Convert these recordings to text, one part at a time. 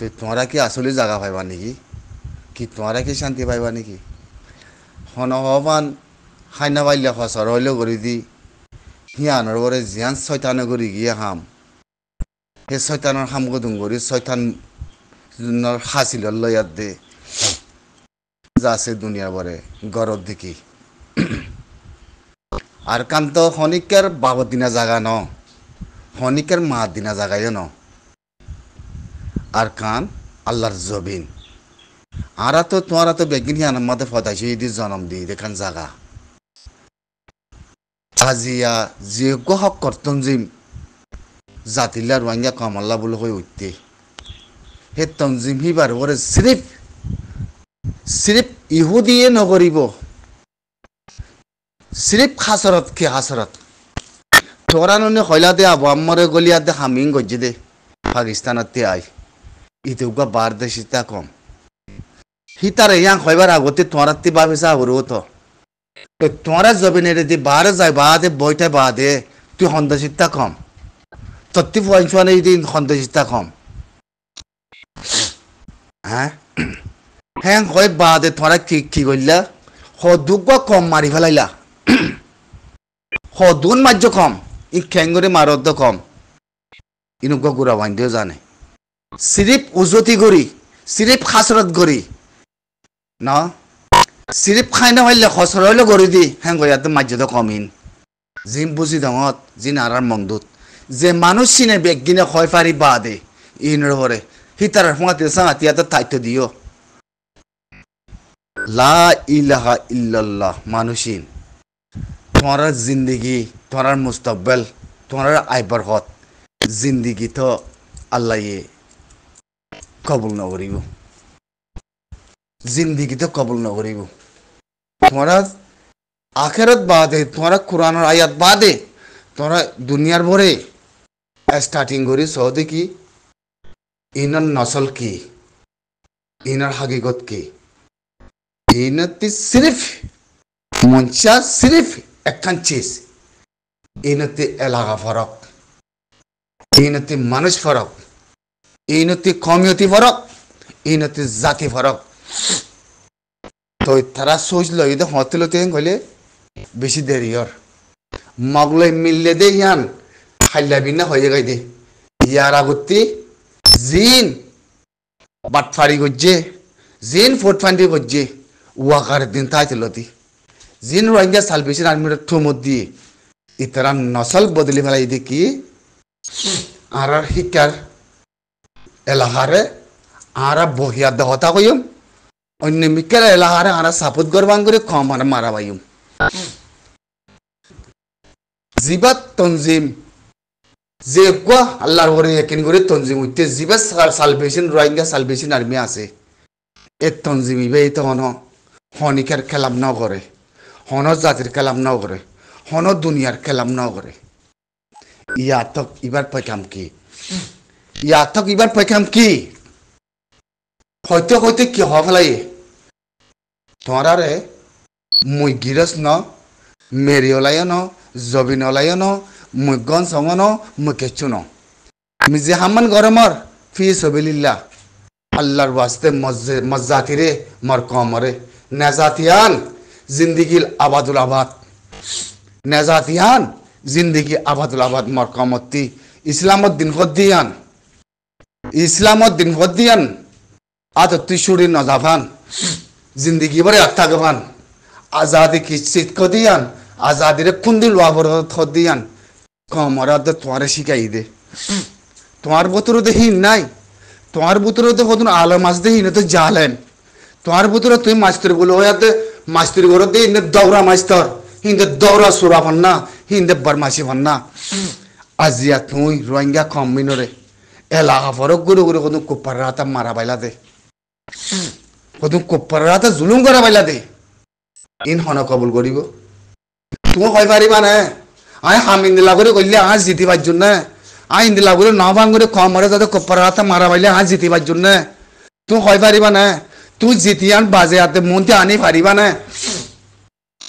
তো তোমরা কি আসলে জাগা পাইবা নাকি কি তোমরা কি শান্তি পাইবা নাকি হন হবান হাইনা বাইলে খসর হইল করি দি হিয়ানোর বৰে জিয়ান ছয়তানো করি গিয়ে হাম সে খাম হাম গদুম করি ছয়তান লৈ ইয়াত দে যা আছে দুনিয়াৰ বরে গরব দেখি আর কান্ত শনিকাৰ বাবৰ দিনা জাগা ন শনিকাৰ মা দিনা জাগাইও ন আর কান আল্লাহর জবিন আরা তো তোমারা তো বেগিনী হিয়ানের মধ্যে ফদাইছে ইদি জনম দি দেখান জাগা আজিয়া যোগ্য হক কর্তন যে জাতিলা রোয়াঙ্গা কমল্লা বলে হয়ে উঠতে হে তঞ্জিম হিবার ওরে সিরিফ সিরিফ ইহুদিয়ে নগরিব সিরিফ হাসরত কি হাসরত তোরা হইলা দে আবু আমরে গলিয়া দে হামিং গজ্জি দে পাকিস্তানতে আয় ইতিউকা বারদে সিতা কম হিতারে ইয়াং হইবার আগতে তোরা তি ভাবিসা আগরু তো তোরা জবিন দি বারে যাই বাদে বইটা দে তুই হন্দা সিতা কম তত্তি পঞ্চমানে যদি হন্দা সিতা কম হ্যাঁ হ্যাঁ বা দে তোরা কি কি করলা সদুক কম মারি ফেলাইলা সদুন মার্য কম ই খেঙ্গুরি মারদ্দ কম ইনুক গুড়া বান্ধেও জানে চিৰিপ উজতি গৰি চিৰিপ খাচৰত গৰি ন চিৰিপ খাই নহ'লে খচৰলৈ গৰি দি হেং গৰি একদম মাৰ্যদ কমিন যি বুজি দঙত যি নাৰাৰ মংদুত যে মানুহ চিনে বেগিনে হয় পাৰি বা দে ইনৰে সি তাৰ সময়ত চাওঁ এতিয়াতো ঠাইত দিয় লা ইলাহা ইল্লাল্লাহ মানুহচিন তোমাৰ জিন্দগী তোমাৰ মুস্তকবেল তোমাৰ আইবৰ হত জিন্দগীতো আল্লাহ কবল নগরিব জিন্দিগিতে কবল নগরীব তোমরা আখেরত বাদে তোমরা কোরআনের আয়াত বাদে তোমরা দুনিয়ার ভরে স্টার্টিং করি সহদে কি ইনার নসল কি ইনার হাকিগত কি ইনতি সিরিফ মঞ্চা সিরিফ একখান চিজ ইনতি এলাকা ফরক ইনতি মানুষ ফরক নতি কমিউতি ফরক নতি জাতি ফরক তই তারা সোচ লই দে হতলো তে কইলে বেশি দেরি ওর মগলে মিললে দে ইয়ান খাইলা বিনা হয়ে গাই দে ইয়ার আগতি জিন বাটফারি করছে জিন ফোটফান্ডি করছে ওয়াকার দিন তাইছিল দি জিন রোহিঙ্গা সালভেশন আর্মির ঠুমত দিয়ে ইতারা নসল বদলি দে কি আর শিকাৰ এলাহারে আরা বহিয়া দেহতা কইম অন্য মিকেল এলাহারে আরা সাপুত করবাং করে কম আর মারা বাইম জিবাত তঞ্জিম যে কুয়া আল্লাহর ঘরে একিন করে তঞ্জিম উঠতে জিবাত সালভেশন রোহিঙ্গা সালভেশন আর্মি আছে এ তঞ্জিম ইবে তো হন হনিকার খেলাম ন করে হন জাতির খেলাম ন করে হন দুনিয়ার খেলাম ন করে ইয়া তো ইবার পাইকাম কি ইয়াতক ইমান পরীক্ষাম কি সত্য সত্যি কি হব ফেলাই ধরারে মুই গিরস ন মেরিওলায় ন জবিনলায় ন মুই গন সঙ্গ ন মুই কেচু ন মিজে হামান গরমর ফি সবিলিল্লা আল্লাহর বাস্তে মজ্জাতি রে মর কমরে নেজাতিয়ান জিন্দিগিল আবাদুল আবাদ নেজাতিয়ান জিন্দিগি আবাদুল আবাদ মর কমতি ইসলামত দিন দিয়ান ইসলামত দিন হত দিয়ান আত তুই নজাভান জিন্দিগি বরে আগ থাকবান আজাদি কি চিৎক দিয়ান আজাদিরে কুন্দি লোয়া বড় দিয়ান কমরা তো তোমারে শিকাই দে তোমার বতরও দেহি নাই তোমার বতরও তো কত আলো মাছ দে না তো জালেন তোমার বুতরে তুই মাস্তুরি বলে ওয়াতে মাস্তুরি ঘর দে হিন্দে দৌড়া মাস্তর হিন্দে দৌড়া সুরা ভান্না হিন্দে বরমাসি ভান্না আজিয়া তুই রোহিঙ্গা কম মিনরে এলাকা ফরক করে করে কোনো কুপ্পারের হাতে মারা বাইলা দে কোনো কুপ্পারের হাতে জুলুম করা দে ইন কবুল করিব তুমি হয় পারিবা না আই হাম ইন্দিলা করে কইলে আজ জিতি পারছুন না আয় ইন্দিলা করে না ভাঙ করে কম মরে যাতে কুপ্পারের হাতে মারা বাইলে আজ জিতি পারছুন না তুমি হয় পারিবা না তুই জিতি আন বাজে হাতে মনতে আনি পারিবা না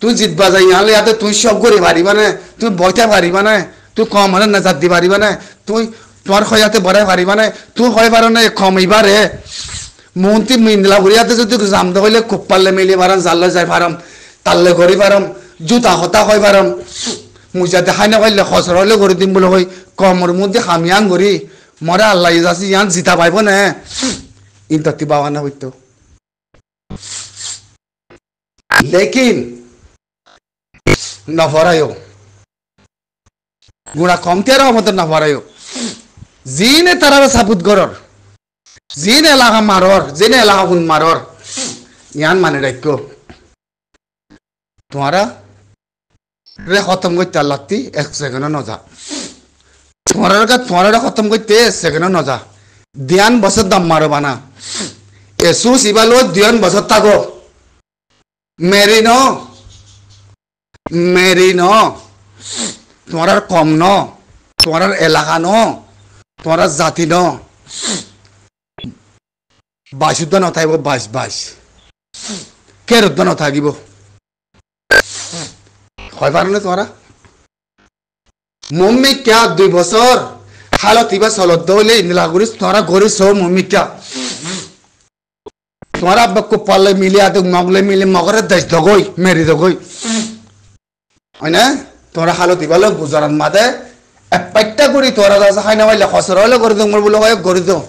তুই জিত যাই আনলে হাতে তুই সব করে পারিবা না তুই বইতে পারিবা না তুই কম হলে না জাতি পারিবা না তুই তোমাৰ সয়াতে বৰাই পাৰিবা নাই তোৰ হয় পাৰ নাই কম এইবাৰ মন্তি মিন্দলা বুঢ়ীয়াতে যদি যাম দে কৈলে কুপাৰলে মেলি পাৰম জাললে যাই পাৰম তালে ঘূৰি পাৰম জোতা হতা হৈ পাৰম যাতে দেখাই নকৰিলে খচৰলে ঘূৰি দিম বুলি কৈ কমৰ মোৰ দি খামিয়াং ঘূৰি মৰা আল্লাহ যাচি ইয়ান জিতা পাইব নে ইন্তি বাবা নে সত্য লেকিন নভৰায়ো গুড়া কমতি আৰু মতে নভৰায়ো জিনে তারারে সাপুত গরর জিন এলাকা মারর জিন এলাকা হুন মারর ইয়ান মানে রাখ্য তোমারা রে খতম করতে আল্লাহতি এক সেকেন্ড নজা তোমার গা তোমার খতম করতে এক সেকেন্ড নজা দিয়ান বছর দাম মারো বানা এসু সিবালো দিয়ান বছর থাক মেরি ন মেরি ন তোমার কম ন তোমার এলাকা ন তোরা জাতি ন বাইশুদ্ধ নথাকিব বাইশ বাইশ কেরুদ্ধ নথাকিব হয় পারনে তোরা মম্মি ক্যা দুই বছর হালত ইবা চলত হলে ইন্দিরা করিস তোরা করিস মম্মি ক্যা তোমারা বাক্য পালে মিলে আদে মগলে মিলে মগরে দেশ দগই মেরি দগই হয় না তোরা হালত ইবালে গুজরাট মাদে পাইটা কৰি তোৰা দাসে খাই নাপালে খচৰালে কৰি দিওঁ মই বোলো হয় কৰি দিওঁ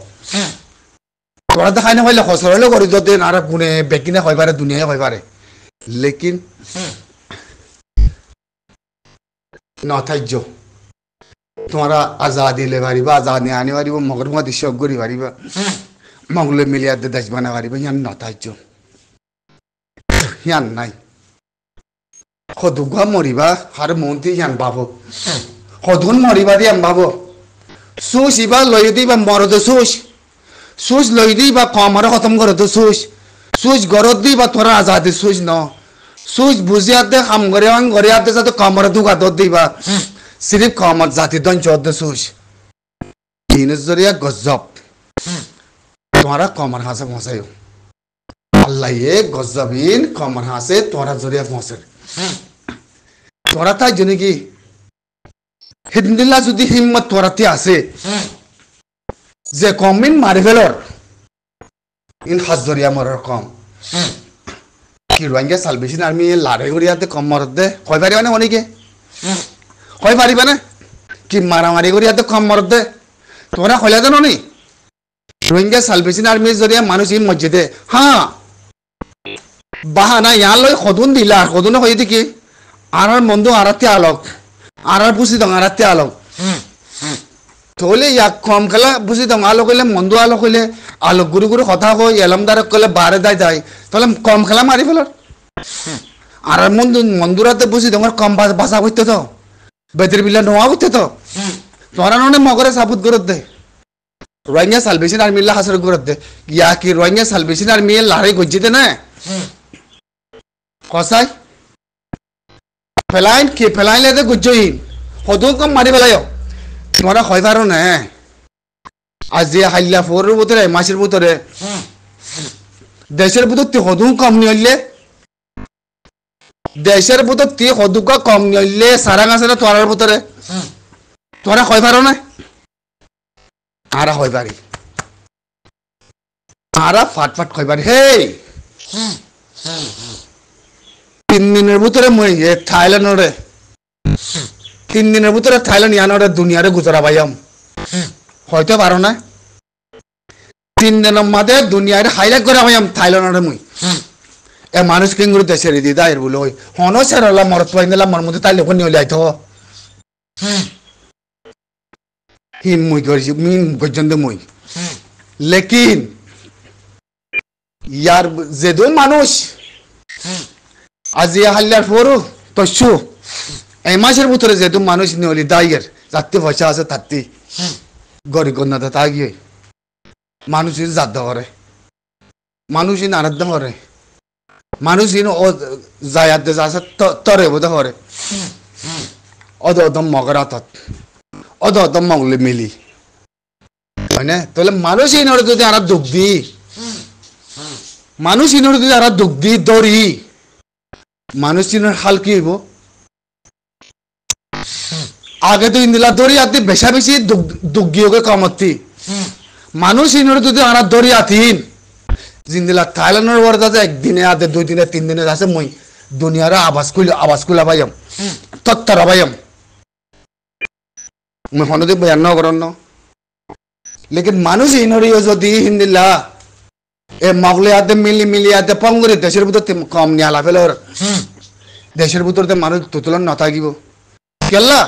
তোৰা দাসে খাই নাপালে খচৰালে কৰি দিওঁ দিন আৰু কোনে বেকিনে হৈ পাৰে দুনিয়াই হৈ পাৰে লেকিন নথাৰ্য তোমাৰা আজাদিলে পাৰিবা আজাদ আনি পাৰিব মগৰ মই দিছে অগৰি পাৰিবা মগলৈ মিলি ইয়াতে দাজিবা নাপাৰিব সিয়ান নথাৰ্য সিয়ান নাই সদুকুৱা মৰিবা আৰু মন্ত্ৰী সিয়ান পাব hodun moribadi ambabo sus iba loyudi ba morodo sus sus loyudi ba kamara khatam gorodo sus sus gorodi ba thora azadi sus no sus buziyatte ham gorewang goriyatte sa to kamara duga doddi ba sirf kamar zati don chodde sus dinizoriya gazab তোমারা কমর হাসে পৌঁছাইও আল্লাহ এ গজবিন কমর হাসে তোরা জরিয়া পৌঁছে তোরা তাই জন্য কি সিদিনা যদি হিম্মত তোরাতে আছে যে কমিন মার্ভেলর ইন হাজরিয়া মরর কম কি রোহিঙ্গা সালভেশন আর্মি লাড়ে গড়িয়াতে কম মরদে কয় পারিবা মানে না অনেকে কয় পারিবা মানে? কি মারামারি গড়িয়াতে কম মরদে তোরা কইলা জানো নি রোহিঙ্গা সালভেশন আর্মির জরিয়া মানুষ ইন মসজিদে হ্যাঁ বাহানা ইয়ালৈ সদুন দিলা সদুন হয়ে দেখি আর মন্দ আরাতে আলোক আরার বুঝি দং আরাতে আলো হলে ইয়াক কম খেলা বুঝি দং আলো কইলে মন্দ আলো কইলে আলো গুরু গুরু কথা কই এলামদারক কইলে বারে দায় যায় তাহলে কম খেলা মারি ফেলর আর মন্দ মন্দুরাতে বুঝি তোমার কম ভাষা করতে তো বেতের বিলা নোয়া করতে তো তোরা ননে মগরে সাবুত করে দে রোহিঙ্গা সালভেশন আর্মি লা হাসর করে দে ইয়া কি রোহিঙ্গা সালভেশন আর্মি লাড়াই গজিতে না কসাই পেলাইন কি পেলাইন লেদে গুজইন সদৌ কম মারি পেলাই তোমরা হয় পারো না আজি হাইলা ফোরের ভিতরে মাসের ভিতরে দেশের ভিতর সদৌ কম নিলে দেশের ভিতর তি সদুকা কম নিলে সারা গাছ তোৰাৰ তোরার ভিতরে তোরা হয় পারো না আর হয় পারি আরা ফাট ফাট হয় পারি হে তিন দিনের ভিতরে মই থাইল্যান্ডরে তিন দিনের ভিতরে থাইল্যান্ড ইয়ানরে দুনিয়ারে গুজরা পাইয়াম হয়তো পারো না তিন দিনের মাঝে দুনিয়ার হাইলাইট করে পাইয়াম থাইল্যান্ডরে মুই এ মানুষ কিংগুরু দেশে রিদি এর বলে ওই হন স্যার হলাম মরত পাই নিলাম মর মধ্যে তাই লোক নিয়ে আইতো হিন মুই করছি মিন পর্যন্ত মুই লেকিন ইয়ার যেদু মানুষ আজি হাল্লার পরও তস্যু এই মাসের ভিতরে যেহেতু মানুষ নিয়লি দায়ের যাত্রী পয়সা আছে তাত্তি গরিব কন্যাতে তা গিয়ে মানুষই জাদ্দ করে মানুষই নারাদ্দ করে মানুষই ও জায়াত আছে তরে বোধ করে অদ অদম মগরা তৎ অদ অদম মগলি মিলি হয় না তাহলে মানুষ ইনরে যদি আর দুঃখ দি মানুষ ইনরে যদি আর দুঃখ দি দৌড়ি মানুষ মানুহজনৰ হাল কি হইব আগে তো ইন্দিলা দৌৰি আতি বেশা বেশি দুগিয়কে কমতি মানুষ চিনৰ যদি আনা দৌৰি আতিন জিন্দিলা থাইল্যান্ডের ৱৰ্ড আছে একদিনে আতে দুই দিনে তিন দিনে আছে মই দুনিয়ার আবাস কুল আবাস কুল আবাইম তত্তর আবাইম মই সন্দি বয়ান্ন কৰণ লেকিন মানুষ চিনৰিও যদি হিন্দিলা এ মগলিয়াতে মিলি মিলিয়াতে পঙ্গুরে দেশের ভিতর কম নিয়ে আলা ফেলে দেশের ভিতরতে মানুষ তুতুলন না থাকিব কেলা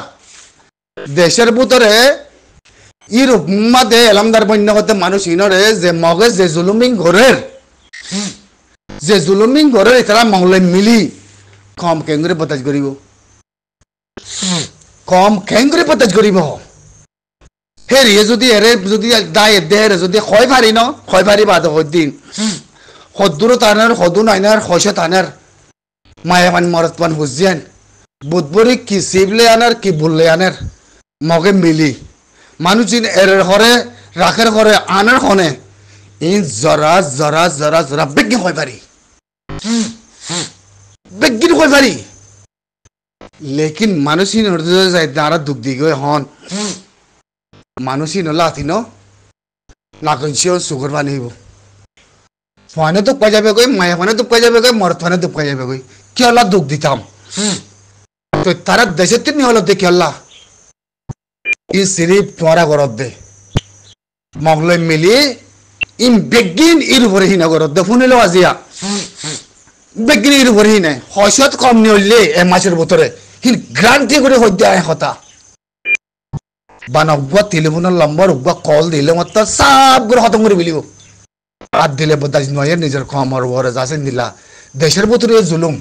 দেশের ভিতরে ইউরোপ মাদে এলামদার বন্য হতে মানুষ ইনরে যে মগে যে জুলুমিং ঘরের যে জুলুমিং ঘরের তারা মহলে মিলি কম কেঙ্গুরে পতাজ করিব কম কেঙ্গুরে পতাজ করিব হেৰিয়ে যদি এৰে যদি দায় এদ্দে হেৰে যদি শয় ফাৰি ন শয় ফাৰি বাদ সদ্দি সদ্দুৰো টানাৰ সদু নাইনাৰ শইছে টানাৰ মায়ে মান মৰত মান সুজিয়ান বুধবৰি কি চিবলে আনাৰ কি ভুললে আনাৰ মগে মিলি মানুহজন এৰে সৰে ৰাখেৰ সৰে আনাৰ শনে ই জৰা জৰা জৰা জৰা বেগি শয় ফাৰি বেগি শয় ফাৰি লেকিন মানুহখিনি যায় দুখ দি গৈ হন মানুষই latino la canción su corban hibo ফানে তো পাই যাবে কই মায়া ফানে তো পাই যাবে কই মর ফানে তো পাই যাবে কই কি আল্লাহ দুঃখ দিতাম তো তারা দেশে তিন হল দে কি আল্লাহ ই সিরিপ তোমারা গরত দে মগলে মিলি ইন বেগিন ইর ভরে হিনা গরত দে শুনিলো আজিয়া বেগিন ইর উপরে হিনে হয়সত কম নিয়ে এ মাসের বতরে হিন গ্রান্টি করে হদ্যা কথা বা নব্বা টেলিফোনের নম্বর উব্বা কল দিলে মতো সব গ্রহ খতম করে বিলিব আর দিলে বদাজ নয় নিজের খমর ওর যাচ্ছে নিলা দেশের ভিতরে জুলুম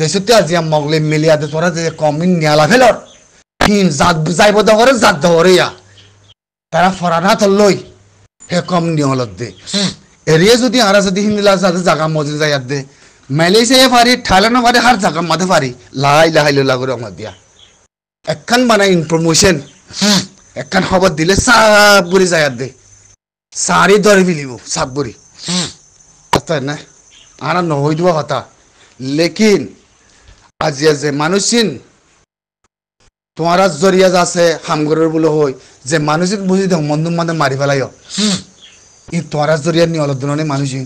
দেশতে আজি মগলে মিলিয়া দে তোরা যে কমিন নিয়ালা ফেলর জাত যাইব দরে জাত ধরে ইয়া তারা ফরানা তল্লই হে কম নিয়লত দে এরিয়ে যদি আর যদি হিন্দিলা যাতে জাগা মজে যাই দে মালয়েশিয়া পারি থাইল্যান্ড ফারি হার জাগা মাঝে ফারি লাই লাহাই লোলা আমার দিয়া একখান মানে ইনফরমেশন একখান খবর দিলে সাপ করে যায় দে সারি দরে মিলিব সাপ করে কথা না আর নহই দিব কথা লেকিন আজি যে মানুষিন তোমার জরিয়া আছে হামগরের বলে হই যে মানুষিন বুঝি দাও মন্দুম মাদে মারি পেলাই ই তোরা জরিয়া নিয়ে অলপ দিনে মানুষিন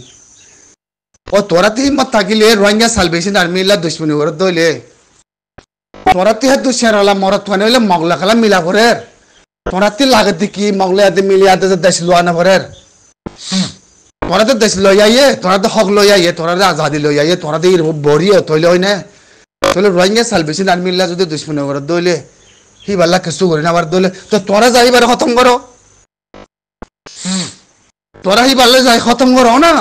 ও তোরা তিন মত থাকিলে রোহিঙ্গা সালবেশন আর্মি দুশ্মনী করে দইলে তোরাতি হে তু সের হলা মরত মানে হলে মগলা খালা মিলা ভরের তোরাতি লাগতে কি মগলা আদে মিলিয়া আদে দেশ লোয়া না ভরের তোরা তো দেশ লই আইয়ে তোরা তো হক লই আইয়ে তোরা তো আজাদি লই আইয়ে তোরা তো বড়িয়ে তৈলে হয় না তৈলে রোহিঙ্গা সালবেশিন আর্মিল্লা যদি দুশ্মন করে দইলে হি বাল্লা কিছু করি না আবার দইলে তো তোরা যাইবার খতম করো তোরা হি বাল্লা যাই খতম করো না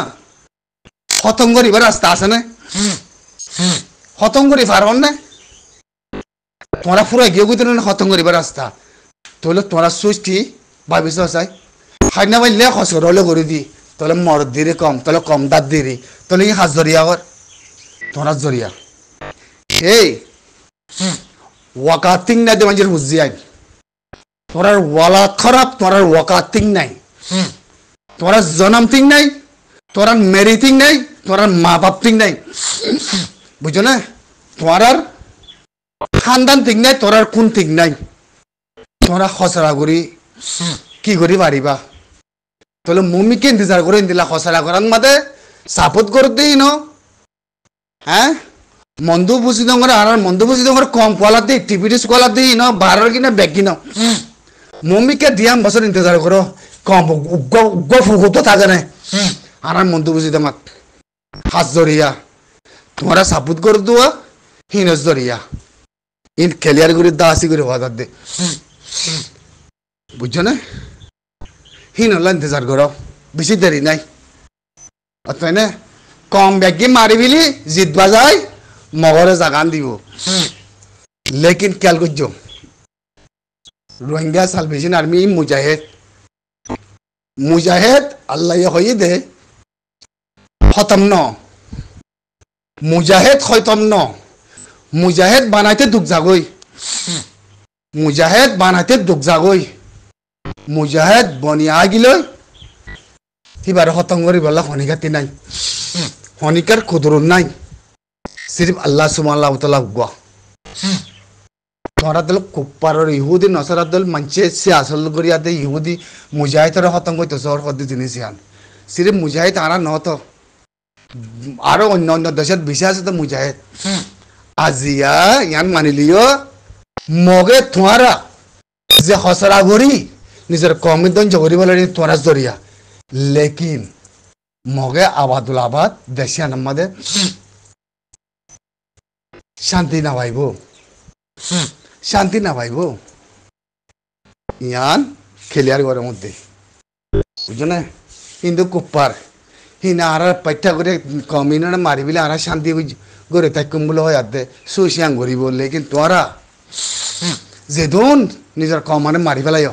খতম করিবার রাস্তা আছে না খতম করি পারন না তোমরা পুরো এগিয়ে গিয়ে তোমরা খতম করিবার রাস্তা তাহলে তোমরা সুইচটি ভাবিস চাই হাইনা বাইলে খসরলে করে দি তাহলে মর দিরে কম তাহলে কম দাঁত দিরে তোলে কি হাজ জরিয়া কর তোমরা জরিয়া এই তিং নাই দেবাঞ্জির হুজি আই তোরার ওয়ালা খারাপ তোরার তিং নাই তোরা তিং নাই তোরার তিং নাই তোরার মা বাপ তিং নাই বুঝো না তোমার খানদান ঠিক নাই তোরার কোন ঠিক নাই তোরা খসড়া করি কি করি পারিবা তাহলে মমিকে ইন্তজার করে দিলা খসড়া করার মাদে সাপোর্ট করতেই ন হ্যাঁ মন্দু বুঝি দঙ্গর আর মন্দু বুঝি দঙ্গর কম কোয়ালাতে টিভিটিস কোয়ালাতে ন বারর কিনা ন কিনা মমিকে দিয়াম বছর ইন্তজার করো কম উগ্র উগ্র ফুকুত থাকে না আর মন্দু বুঝি দমাত হাত জড়িয়া তোমরা সাপোর্ট করে দেওয়া হিনজ ইন ক্যালিয়ার করে দা আসি করে বাজার দে বুঝছো না হিন হল ইন্তজার করো বেশি দেরি নাই অতএ না কম ব্যাগে মারিবিলি জিতবা যায় মগরে জাগান দিব লেকিন খেয়াল করছো রোহিঙ্গা সালভেশন আর্মি মুজাহিদ মুজাহিদ আল্লাহ হয়ে দে খতম ন মুজাহিদ খতম ন মুজাহেদ বানাইতে দুঃখ জাগই মুজাহেদ বানাইতে দুঃখ জাগই মুজাহেদ বনিয়া গিলে সিবার হতঙ্গরি বলা হনিকাতি নাই হনিকার কুদরুন নাই সিরিফ আল্লাহ সুমাল্লাহ তালা গুয়া ধরা দিল কুপ্পারর ইহুদি নসরাত দল মানছে সে আসল করিয়াতে ইহুদি মুজাহিদর হতঙ্গ তসর হদি জিনিস ইয়ান সিরিফ মুজাহিদ আনা নত আরো অন্য অন্য দেশের বিশেষ মুজাহিদ আজিয়া ইয়ান মানি লিও মগে তোমারা যে হসরা গড়ি নিজের কমিদন জগরি বলে তোমারা জরিয়া লেকিন মগে আবাদুল আবাদ দেশে আমাদের শান্তি না ভাইব শান্তি না ভাইব ইয়ান খেলিয়ার ঘরের মধ্যে বুঝছো না কিন্তু কুপ্পার হিনা আর পাইঠা করে কমিনে মারি বিলে আর শান্তি বুঝ গড়ে থাকুম বলে হয় আদে সুইসিয়াং ঘুরি বললে কিন্তু তোরা যেদুন নিজের কম মানে মারি পেলাই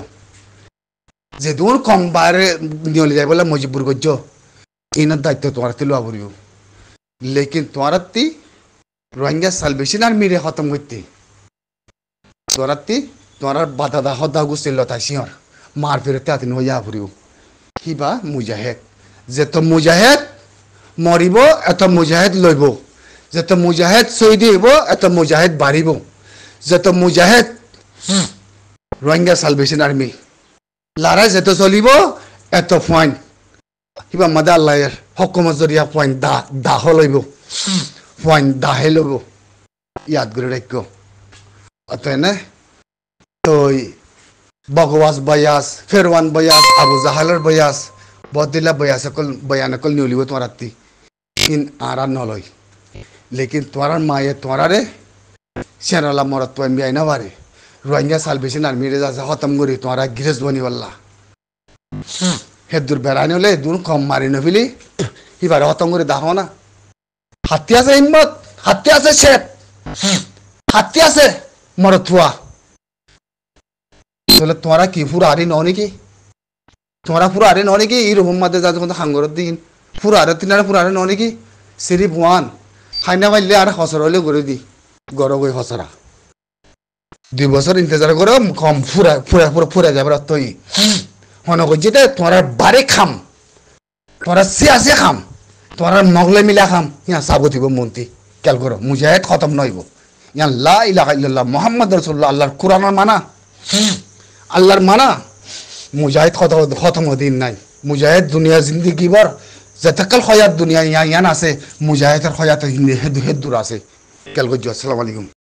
যেদুন কম বাইরে নিয়লি যাই বলে মজিবুর গজ্য ইনার দায়িত্ব তোমার তে লোয়া লেকিন তোমার তি রোহিঙ্গা সালভেশন আর্মিরে খতম করতে তোমার তি তোমার বাধা দা হদা গুছিল তাই সিঁহর মার ফিরে তে আতিন হইয়া ভরিও বা মুজাহেদ যে তো মুজাহেদ মরিব এত মুজাহেদ লইব যাতে মুজাহেদ শহীদি হইব এটা মুজাহেদ বাড়িব যাতে মুজাহেদ রোহিঙ্গা সালভেশন আর্মি লড়াই যাতে চলিব এত পয়েন্ট কিবা মাদা আল্লাহ হকমত জরিয়া পয়েন্ট দাহ দাহ লইব পয়েন্ট দাহে লব ইয়াদ করে রাখ অতএনে তই বগবাস বয়াস ফেরওয়ান বয়াস আবু জাহালের বয়াস বদিলা বয়াসকল বয়ানকল নিউলিব তোমার রাত্রি ইন আরা নলয় लेकिन त्वरण माए त्वरा रे सेनाला मरत तो एम्बी आईना वारे रोहिंग्या सालभेशन आर्मी रे जा हतम गोरी त्वरा गिरज बनी वल्ला हे दूर बेराने वाले दूर कम मारे नबिली দাহ না হাতি আছে হিম্মত হাতি আছে শেপ হাতি আছে মরথুয়া তাহলে তোমরা কি পুরা আরে নও নাকি তোমরা পুরা আরে নও নাকি এই রকম যা যখন হাঙ্গর দিন পুরা আরে তিনারে পুরা আরে নও নাকি সিরিপ ওয়ান ফাইনা মারলে আর খসর হলে করে দি গড় গই খসরা দুই বছর ইন্তজার করো কম ফুরা ফুরা ফুরা ফুরা যাবে তুই মনে করছি এটা তোমার বারে খাম তোমার সে আছে খাম তোমার নগলে মিলা খাম ইয়া চাব দিব মন্ত্রী কেল করো মুজাহেদ খতম নইব ইয়া লা ইলাহা ইল্লাল্লাহ মোহাম্মদ রসুল্লাহ আল্লাহর কোরআনের মানা আল্লাহর মানা মুজাহিদ খতম হদিন নাই মুজাহিদ দুনিয়া জিন্দিগি বর जतकल खयात दुनिया याना से मुजाहिद खयात हिंद हिद हिद दुरा से कल गुज्जो अस्सलाम वालेकुम